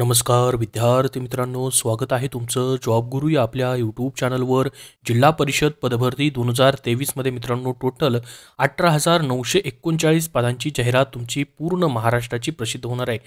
नमस्कार विद्यार्थी मित्रांनो स्वागत आहे तुमचं जॉब गुरु या आपल्या यूट्यूब चॅनलवर जिल्हा परिषद पदभरती दोन हजार तेवीसमध्ये मित्रांनो टोटल अठरा हजार नऊशे एकोणचाळीस पदांची जाहिरात तुमची पूर्ण महाराष्ट्राची प्रसिद्ध होणार आहे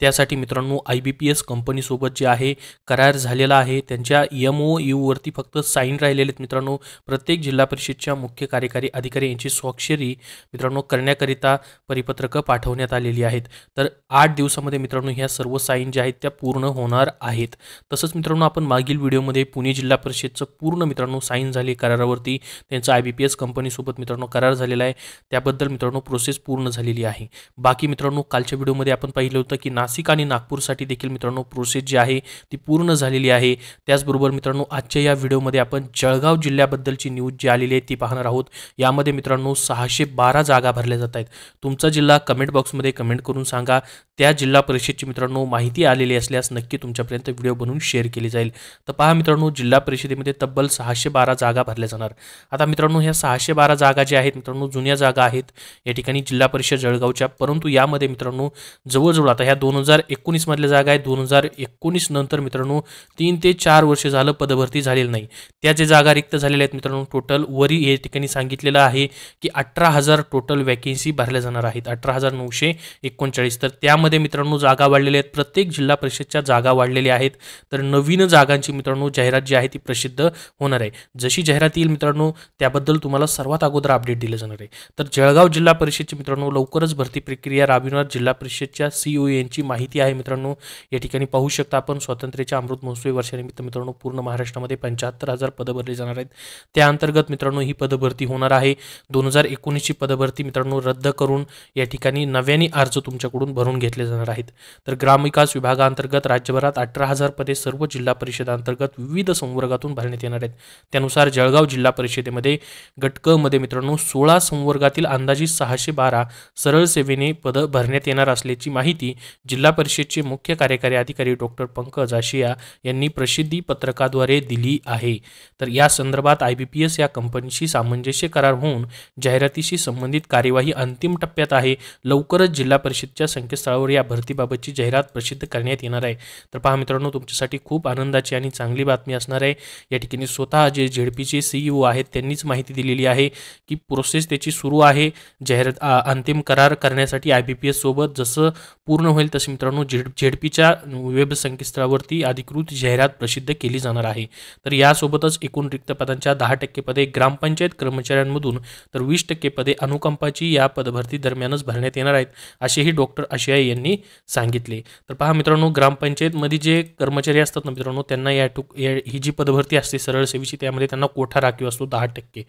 त्यासाठी मित्रांनो आय बी पी एस कंपनीसोबत जे आहे करार झालेला आहे त्यांच्या एम e ओ यूवरती फक्त साईन राहिलेले आहेत मित्रांनो प्रत्येक जिल्हा परिषदच्या मुख्य कार्यकारी अधिकारी यांची स्वाक्षरी मित्रांनो करण्याकरिता परिपत्रकं पाठवण्यात आलेली आहेत तर आठ दिवसामध्ये मित्रांनो ह्या सर्व साईन ज्या आहेत आहेत त्या पूर्ण होणार आहेत तसंच मित्रांनो आपण मागील व्हिडिओमध्ये पुणे जिल्हा परिषदचं पूर्ण मित्रांनो साईन झाले करारावरती त्यांचा आय बी पी एस कंपनीसोबत मित्रांनो करार झालेला आहे त्याबद्दल मित्रांनो प्रोसेस पूर्ण झालेली आहे बाकी मित्रांनो कालच्या व्हिडिओमध्ये आपण पाहिलं होतं की नाशिक आणि नागपूरसाठी देखील मित्रांनो प्रोसेस जी आहे ती पूर्ण झालेली आहे त्याचबरोबर मित्रांनो आजच्या या व्हिडिओमध्ये आपण जळगाव जिल्ह्याबद्दलची न्यूज जी आलेली आहे ती पाहणार आहोत यामध्ये मित्रांनो सहाशे बारा जागा भरल्या जात आहेत तुमचा जिल्हा कमेंट बॉक्समध्ये कमेंट करून सांगा त्या जिल्हा परिषदची मित्रांनो माहिती आलेली असल्यास नक्की तुमच्यापर्यंत व्हिडिओ बनवून शेअर केली जाईल तर पहा मित्रांनो जिल्हा परिषदेमध्ये तब्बल सहाशे बारा जागा भरल्या जाणार आता मित्रांनो ह्या सहाशे बारा जागा ज्या आहेत मित्रांनो जुन्या जागा आहेत या ठिकाणी जिल्हा परिषद जळगावच्या परंतु यामध्ये मित्रांनो जवळजवळ आता ह्या दोन हजार एकोणीसमधल्या जागा आहेत दोन हजार एकोणीस नंतर मित्रांनो तीन ते चार वर्ष झालं पदभरती झालेली नाही त्या जे जागा रिक्त झालेल्या आहेत मित्रांनो टोटल वरी या ठिकाणी सांगितलेलं आहे की अठरा हजार टोटल वॅकेन्सी भरल्या जाणार आहेत अठरा हजार नऊशे एकोणचाळीस तर त्यामध्ये मित्रांनो जागा वाढलेल्या आहेत प्रत्येक जिल्हा जिल्हा परिषदच्या जागा वाढलेल्या आहेत तर नवीन जागांची मित्रांनो जाहिरात जी आहे ती प्रसिद्ध होणार आहे जशी जाहिरात येईल मित्रांनो त्याबद्दल तुम्हाला सर्वात अगोदर अपडेट दिलं जाणार आहे तर जळगाव जिल्हा परिषदचे मित्रांनो लवकरच भरती प्रक्रिया राबविणार जिल्हा परिषदच्या सीओ e यांची माहिती आहे मित्रांनो या ठिकाणी पाहू शकता आपण स्वातंत्र्याच्या अमृत महोत्सवी वर्षानिमित्त मित्रांनो पूर्ण महाराष्ट्रामध्ये पंच्याहत्तर हजार पदं भरली जाणार आहेत त्याअंतर्गत मित्रांनो ही पदभरती होणार आहे दोन हजार एकोणीसची पदभरती मित्रांनो रद्द करून या ठिकाणी नव्याने अर्ज तुमच्याकडून भरून घेतले जाणार आहेत तर ग्रामविकास विभाग विभागाअंतर्गत राज्यभरात अठरा हजार पदे सर्व जिल्हा परिषदांतर्गत विविध संवर्गातून भरण्यात येणार आहेत त्यानुसार जळगाव जिल्हा परिषदेमध्ये गटकमध्ये मध्ये मित्रांनो सोळा संवर्गातील अंदाजे सहाशे बारा सरळ सेवेने पदं भरण्यात येणार असल्याची माहिती जिल्हा परिषदचे मुख्य कार्यकारी अधिकारी डॉक्टर पंकज आशिया यांनी प्रसिद्धी पत्रकाद्वारे दिली आहे तर या संदर्भात आय बी पी एस या कंपनीशी सामंजस्य करार होऊन जाहिरातीशी संबंधित कार्यवाही अंतिम टप्प्यात आहे लवकरच जिल्हा परिषदच्या संकेतस्थळावर या भरतीबाबतची जाहिरात प्रसिद्ध करण्यात येणार आहे तर पहा मित्रांनो तुमच्यासाठी खूप आनंदाची आणि चांगली बातमी असणार आहे या ठिकाणी स्वतः जे झेडपीचे सीईओ e आहेत त्यांनीच माहिती दिलेली आहे की प्रोसेस त्याची सुरू आहे जाहीर अंतिम करार करण्यासाठी आय बी पी जसं पूर्ण होईल तसे मित्रांनो झेड झेडपीच्या वेब संकेतस्थळावरती अधिकृत जाहिरात प्रसिद्ध केली जाणार आहे तर यासोबतच एकूण रिक्त पदांच्या दहा टक्के पदे ग्रामपंचायत कर्मचाऱ्यांमधून तर वीस टक्के पदे अनुकंपाची या पदभरती दरम्यानच भरण्यात येणार आहेत असेही डॉक्टर आशियाई यांनी सांगितले तर पहा मित्रांनो मित्रांनो ग्रामपंचायतमध्ये जे कर्मचारी असतात ना मित्रांनो त्यांना या टू या ही जी पदभरती असते सरळ सेवेची त्यामध्ये त्यांना कोठा राखीव असतो दहा टक्के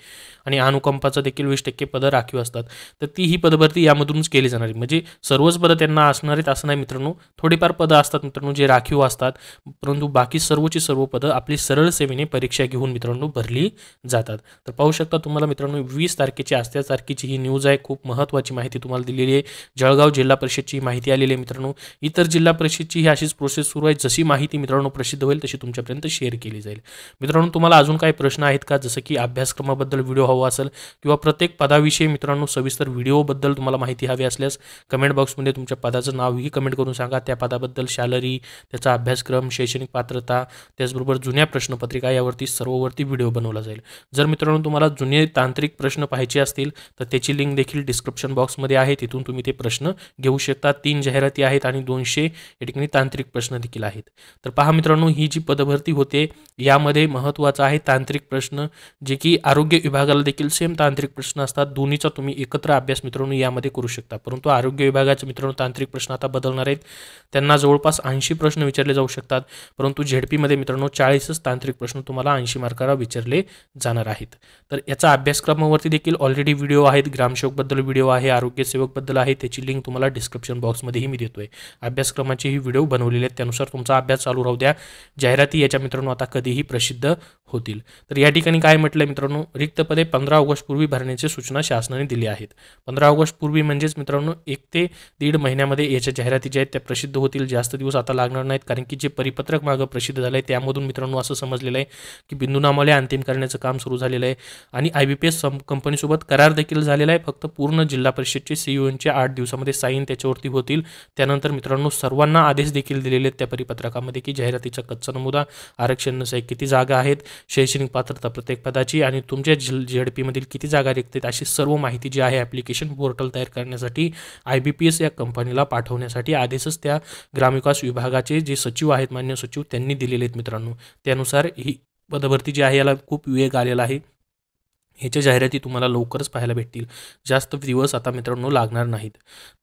आणि अनुकंपाचा देखील वीस टक्के पदं राखीव असतात तर ती ही पदभरती यामधूनच केली जाणार आहे म्हणजे सर्वच पदं त्यांना असणार असं नाही मित्रांनो थोडीफार पदं असतात मित्रांनो जे राखीव असतात परंतु बाकी सर्वची सर्व पदं आपली सरळ सेवेने परीक्षा घेऊन मित्रांनो भरली जातात तर पाहू शकता तुम्हाला मित्रांनो वीस तारखेची आज त्या तारखेची ही न्यूज आहे खूप महत्त्वाची माहिती तुम्हाला दिलेली आहे जळगाव जिल्हा परिषदची माहिती आलेली आहे मित्रांनो इतर जिल्हा परिषद ची ही अशीच प्रोसेस सुरू आहे जशी माहिती मित्रांनो प्रसिद्ध होईल तशी तुमच्यापर्यंत शेअर केली जाईल मित्रांनो तुम्हाला अजून काही प्रश्न आहेत का जसं की अभ्यासक्रमाबद्दल व्हिडिओ हवा असेल किंवा प्रत्येक पदाविषयी मित्रांनो सविस्तर व्हिडिओबद्दल तुम्हाला माहिती हवी असल्यास कमेंट बॉक्समध्ये तुमच्या पदाचं नावही कमेंट करून सांगा त्या पदाबद्दल सॅलरी त्याचा अभ्यासक्रम शैक्षणिक पात्रता त्याचबरोबर जुन्या प्रश्नपत्रिका यावरती सर्ववरती व्हिडिओ बनवला जाईल जर मित्रांनो तुम्हाला जुने तांत्रिक प्रश्न पाहिजे असतील तर त्याची लिंक देखील डिस्क्रिप्शन बॉक्समध्ये आहे तिथून तुम्ही ते प्रश्न घेऊ शकता तीन जाहिराती आहेत आणि दोनशे आणि तांत्रिक प्रश्न देखील आहेत तर पहा मित्रांनो ही जी पदभरती होते यामध्ये महत्त्वाचा आहे तांत्रिक प्रश्न जे की आरोग्य विभागाला देखील सेम तांत्रिक प्रश्न असतात दोन्हीचा तुम्ही एकत्र अभ्यास मित्रांनो यामध्ये करू शकता परंतु आरोग्य विभागाचे मित्रांनो तांत्रिक प्रश्न आता बदलणार आहेत त्यांना जवळपास ऐंशी प्रश्न विचारले जाऊ शकतात परंतु झेडपीमध्ये मित्रांनो चाळीसच तांत्रिक प्रश्न तुम्हाला ऐंशी मार्काला विचारले जाणार आहेत तर याचा अभ्यासक्रमावरती देखील ऑलरेडी व्हिडिओ आहेत ग्रामसेवकबद्दल व्हिडिओ आहे आरोग्यसेवकबद्दल आहे त्याची लिंक तुम्हाला डिस्क्रिप्शन बॉक्समध्येही मी देतोय अभ्यासक्रमाची ही व्हिडिओ व्हिडिओ बनवलेले आहेत त्यानुसार तुमचा अभ्यास चालू राहू द्या जाहिराती याच्या मित्रांनो आता कधीही प्रसिद्ध होतील तर या ठिकाणी काय म्हटलं मित्रांनो रिक्त पदे पंधरा पूर्वी भरण्याची सूचना शासनाने दिली आहेत पंधरा पूर्वी म्हणजेच मित्रांनो एक ते दीड महिन्यामध्ये याच्या जाहिराती ज्या आहेत त्या प्रसिद्ध होतील जास्त दिवस आता लागणार नाहीत कारण की जे परिपत्रक मागं प्रसिद्ध झालं आहे त्यामधून मित्रांनो असं समजलेलं आहे की बिंदूनामाले अंतिम करण्याचं काम सुरू झालेलं आहे आणि आय बी पी एस कंपनीसोबत करार देखील झालेला आहे फक्त पूर्ण जिल्हा परिषदचे सीईओ e आठ दिवसामध्ये साईन त्याच्यावरती होतील त्यानंतर मित्रांनो सर्वांना आदेश आदेश देखील दिलेले आहेत त्या परिपत्रकामध्ये की जाहिरातीचा कच्चा नमुदा आरक्षण किती जागा आहेत शैक्षणिक पात्रता प्रत्येक पदाची आणि तुमच्या झेडपीमधील किती जागा रिक्त आहेत अशी सर्व माहिती जी आहे ॲप्लिकेशन पोर्टल तयार करण्यासाठी आय बी पी एस या कंपनीला पाठवण्यासाठी आधीच त्या ग्रामविकास विभागाचे जे सचिव आहेत मान्य सचिव त्यांनी दिलेले आहेत मित्रांनो त्यानुसार ही पदभरती जी आहे याला खूप वेग आलेला आहे ह्याच्या जाहिराती तुम्हाला लवकरच पाहायला भेटतील जास्त दिवस आता मित्रांनो लागणार नाहीत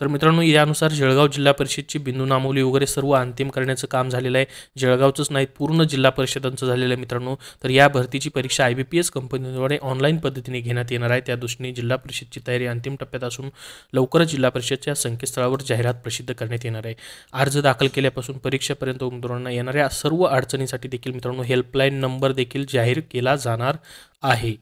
तर मित्रांनो यानुसार जळगाव जिल्हा परिषदची बिंदू नामोली वगैरे सर्व अंतिम करण्याचं काम झालेलं आहे जळगावचंच नाही पूर्ण जिल्हा परिषदांचं झालेलं आहे मित्रांनो तर या भरतीची परीक्षा आय बी पी एस कंपनीद्वारे ऑनलाईन पद्धतीने घेण्यात येणार आहे त्या दृष्टीने जिल्हा परिषदची तयारी अंतिम टप्प्यात असून लवकरच जिल्हा परिषदच्या संकेतस्थळावर जाहिरात प्रसिद्ध करण्यात येणार आहे अर्ज दाखल केल्यापासून परीक्षेपर्यंत उमेदवारांना येणाऱ्या सर्व अडचणीसाठी देखील मित्रांनो हेल्पलाईन नंबर देखील जाहीर केला जाणार आहे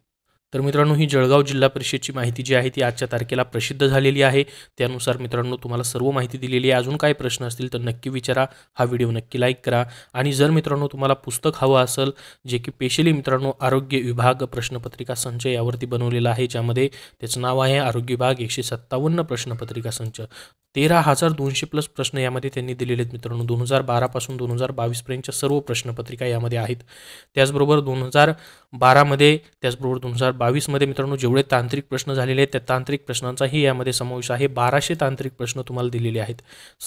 तर मित्रांनो ही जळगाव जिल्हा परिषदची माहिती जी आहे ती आजच्या तारखेला प्रसिद्ध झालेली आहे त्यानुसार मित्रांनो तुम्हाला सर्व माहिती दिलेली आहे अजून काही प्रश्न असतील तर नक्की विचारा हा व्हिडिओ नक्की लाईक करा आणि जर मित्रांनो तुम्हाला पुस्तक हवं असेल जे की स्पेशली मित्रांनो आरोग्य विभाग प्रश्नपत्रिका संच यावरती बनवलेला आहे ज्यामध्ये त्याचं नाव आहे आरोग्य विभाग एकशे सत्तावन्न प्रश्नपत्रिका संच तेरा हजार दोनशे प्लस प्रश्न यामध्ये त्यांनी दिलेले आहेत मित्रांनो दोन हजार बारापासून दोन हजार बावीसपर्यंतच्या सर्व प्रश्नपत्रिका यामध्ये आहेत त्याचबरोबर दोन हजार बारामध्ये त्याचबरोबर दोन हजार बावीसमध्ये मित्रांनो जेवढे तांत्रिक प्रश्न झालेले आहेत त्या तांत्रिक प्रश्नांचाही यामध्ये समावेश आहे बाराशे तांत्रिक प्रश्न तुम्हाला दिलेले आहेत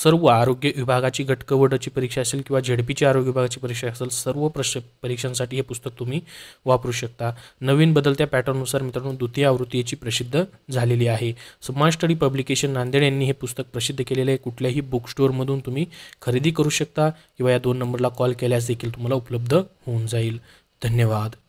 सर्व आरोग्य विभागाची घटकवडची परीक्षा असेल किंवा झेडपीची आरोग्य विभागाची परीक्षा असेल सर्व प्रश्न परीक्षांसाठी हे पुस्तक तुम्ही वापरू शकता नवीन बदलत्या पॅटर्ननुसार मित्रांनो द्वितीय आवृत्तीची प्रसिद्ध झालेली आहे समाज स्टडी पब्लिकेशन नांदेड यांनी हे पुस्तक प्रसिद्ध केलेले आहे कुठल्याही बुक स्टोअरमधून तुम्ही खरेदी करू शकता किंवा या दोन नंबरला कॉल केल्यास देखील तुम्हाला उपलब्ध होऊन जाईल धन्यवाद